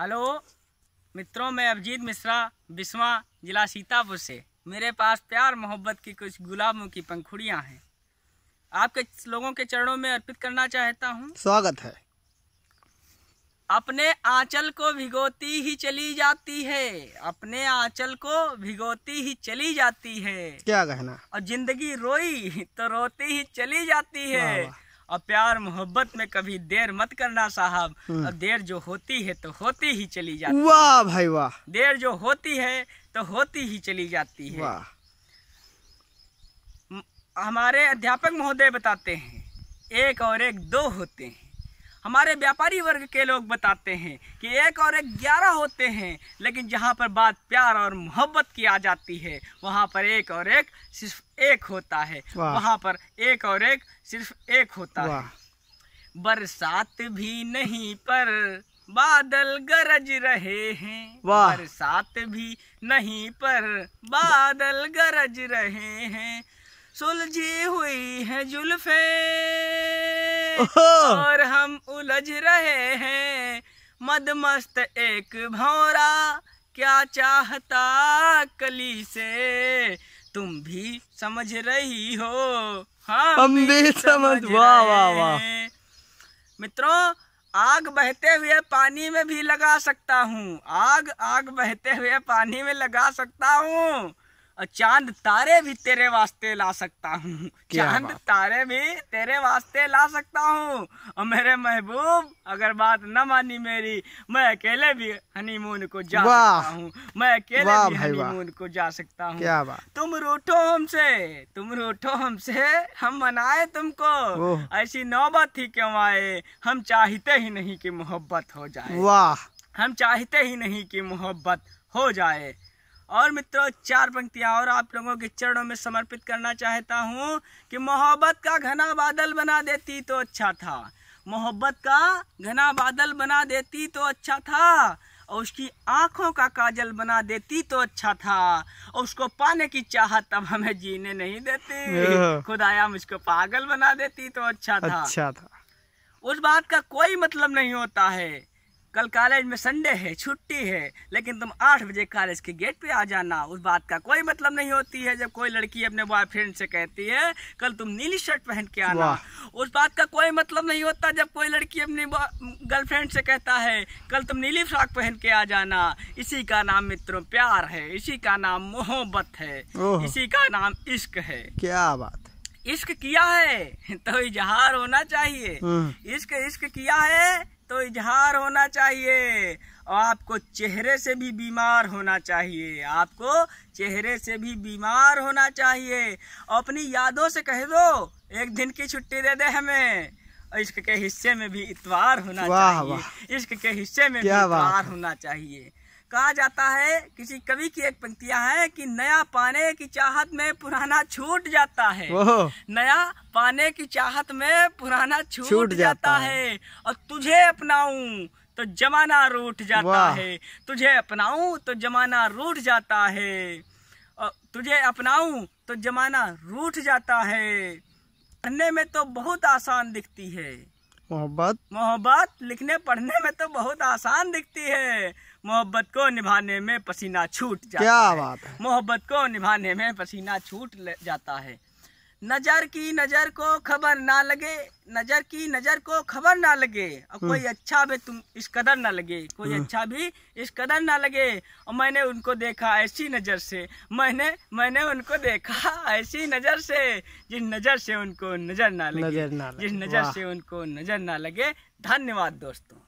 Hello मित्रों मैं अभिजीत मिश्रा बिस्वा जिला सीतापुर से मेरे पास प्यार मोहब्बत की कुछ गुलाबों की पंखुड़ियाँ हैं आपके लोगों के चरणों में अर्पित करना चाहता हूँ स्वागत है अपने आंचल को भिगोती ही चली जाती है अपने आंचल को भिगोती ही चली जाती है क्या कहना और जिंदगी रोई तो रोती ही चली जाती है और प्यार मोहब्बत में कभी देर मत करना साहब और हम्म। देर जो होती है तो होती ही चली जाती वाह भाई वाह देर जो होती है तो होती ही चली जाती है हमारे अध्यापक महोदय बताते हैं एक और एक दो होते हैं हमारे व्यापारी वर्ग के लोग बताते हैं कि एक और एक ग्यारह होते हैं लेकिन जहाँ पर बात प्यार और मोहब्बत की आ जाती है वहाँ पर एक और एक सिर्फ एक होता है वहाँ पर एक और एक सिर्फ एक होता है बरसात भी नहीं पर बादल गरज रहे हैं बरसात भी नहीं पर बादल गरज रहे हैं सुलझी हुई है जुल्फे और हम उलझ रहे हैं मदमस्त एक भौरा क्या चाहता कली से तुम भी समझ रही हो हम, हम भी समझ वाह वाह वाह मित्रों आग बहते हुए पानी में भी लगा सकता हूँ आग आग बहते हुए पानी में लगा सकता हूँ और चांद तारे भी तेरे वास्ते ला सकता हूँ चांद तारे भी तेरे वास्ते ला सकता हूँ और मेरे महबूब अगर बात न मानी मेरी मैं अकेले भी हनीमून को जा सकता हूँ मैं अकेले भी हनीमून को जा सकता हूँ तुम रूठो हमसे तुम रूठो हमसे हम मनाए तुमको ऐसी नौबत ही क्यों आए हम चाहते ही नहीं कि मोहब्बत हो जाए वाह हम चाहते ही नहीं कि मोहब्बत हो जाए और मित्रों चार पंक्तियां और आप लोगों के चरणों में समर्पित करना चाहता हूँ कि मोहब्बत का घना बादल बना देती तो अच्छा था मोहब्बत का घना बादल बना देती तो अच्छा था और उसकी आंखों का काजल बना देती तो अच्छा था और उसको पाने की चाहत तब हमें जीने नहीं देती खुदाया मुझको पागल बना देती तो अच्छा था अच्छा था उस बात का कोई मतलब नहीं होता है कल कॉलेज में संडे है छुट्टी है लेकिन तुम आठ बजे कॉलेज के गेट पे आ जाना उस बात का कोई मतलब नहीं होती है जब कोई लड़की अपने बॉयफ्रेंड से कहती है कल तुम नीली शर्ट पहन के आना उस बात का कोई मतलब नहीं होता जब कोई लड़की अपने गर्लफ्रेंड से कहता है कल तुम नीली फ्रॉक पहन के आ जाना इसी का नाम मित्रों प्यार है इसी का नाम मोहब्बत है इसी का नाम इश्क है क्या बात इश्क किया है तो इजहार होना चाहिए हम्म। इश्क इश्क किया है तो इजहार होना चाहिए और आपको चेहरे से भी बीमार होना चाहिए आपको चेहरे से भी बीमार होना चाहिए और अपनी यादों से कह दो एक दिन की छुट्टी दे दे हमें इश्क के हिस्से में भी इतवार होना चाहिए इश्क के हिस्से में भी इतवार होना चाहिए कहा जाता है किसी कवि की एक पंक्तियां है कि नया पाने की चाहत में पुराना छूट जाता है नया पाने की चाहत में पुराना छूट, छूट जाता, जाता है।, है और तुझे अपनाऊं तो जमाना रूठ जाता है तुझे अपनाऊं तो जमाना रूठ जाता है और तुझे अपनाऊं तो जमाना रूठ जाता है पढ़ने में तो बहुत आसान दिखती है मोहब्बत मोहब्बत लिखने पढ़ने में तो बहुत आसान दिखती है मोहब्बत को निभाने में पसीना छूट जाता क्या बात है मोहब्बत को निभाने में पसीना छूट जाता है नज़र की नज़र को खबर ना लगे नज़र की नज़र को खबर ना लगे और कोई हम्म। अच्छा भी तुम इस कदर ना लगे कोई हम्म। अच्छा भी इस कदर ना लगे और मैंने उनको देखा ऐसी नज़र से मैंने मैंने उनको देखा ऐसी नज़र से जिस नज़र से उनको नज़र ना लगे जिस नज़र से उनको नज़र ना लगे धन्यवाद दोस्तों